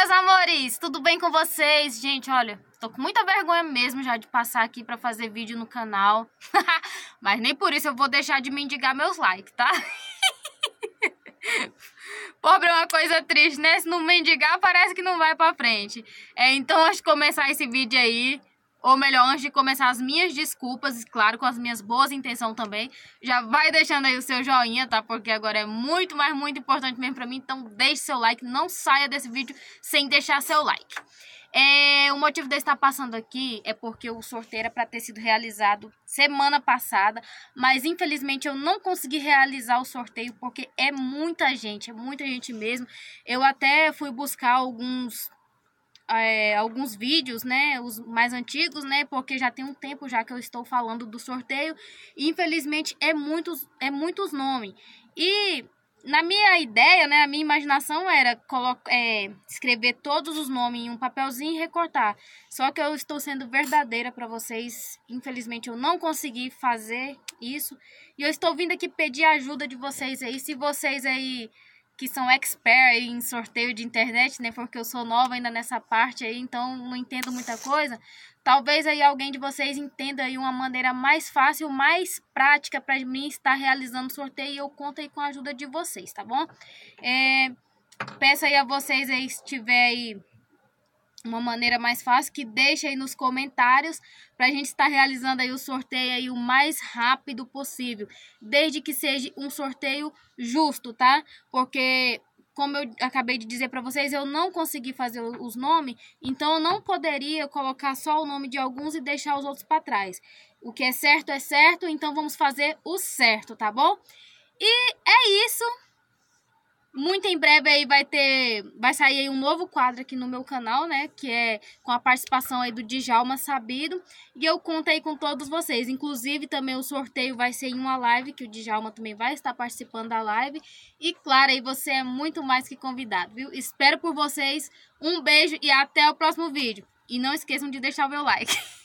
meus amores! Tudo bem com vocês? Gente, olha, tô com muita vergonha mesmo já de passar aqui para fazer vídeo no canal. Mas nem por isso eu vou deixar de mendigar meus likes, tá? Pobre é uma coisa triste, né? Se não mendigar, parece que não vai pra frente. É, então, antes de começar esse vídeo aí, ou melhor, antes de começar as minhas desculpas, claro, com as minhas boas intenções também, já vai deixando aí o seu joinha, tá? Porque agora é muito, mas muito importante mesmo pra mim. Então, deixe seu like, não saia desse vídeo sem deixar seu like. É, o motivo de estar passando aqui é porque o sorteio era para ter sido realizado semana passada, mas infelizmente eu não consegui realizar o sorteio porque é muita gente, é muita gente mesmo. Eu até fui buscar alguns é, alguns vídeos, né, os mais antigos, né, porque já tem um tempo já que eu estou falando do sorteio e infelizmente é muitos é muitos nomes. E na minha ideia, né, a minha imaginação era colocar, é, escrever todos os nomes em um papelzinho e recortar. Só que eu estou sendo verdadeira para vocês. Infelizmente eu não consegui fazer isso e eu estou vindo aqui pedir ajuda de vocês aí. Se vocês aí que são expert em sorteio de internet, né? Porque eu sou nova ainda nessa parte aí, então não entendo muita coisa. Talvez aí alguém de vocês entenda aí uma maneira mais fácil, mais prática para mim estar realizando sorteio e eu conto aí com a ajuda de vocês, tá bom? É, peço aí a vocês aí se tiver aí uma maneira mais fácil, que deixe aí nos comentários para a gente estar realizando aí o sorteio aí o mais rápido possível, desde que seja um sorteio justo, tá? Porque como eu acabei de dizer para vocês, eu não consegui fazer os nomes, então eu não poderia colocar só o nome de alguns e deixar os outros para trás. O que é certo é certo, então vamos fazer o certo, tá bom? E é isso. Muito em breve aí vai ter, vai sair aí um novo quadro aqui no meu canal, né, que é com a participação aí do Djalma Sabido, e eu conto aí com todos vocês. Inclusive também o sorteio vai ser em uma live que o Djalma também vai estar participando da live. E claro, aí você é muito mais que convidado, viu? Espero por vocês. Um beijo e até o próximo vídeo. E não esqueçam de deixar o meu like.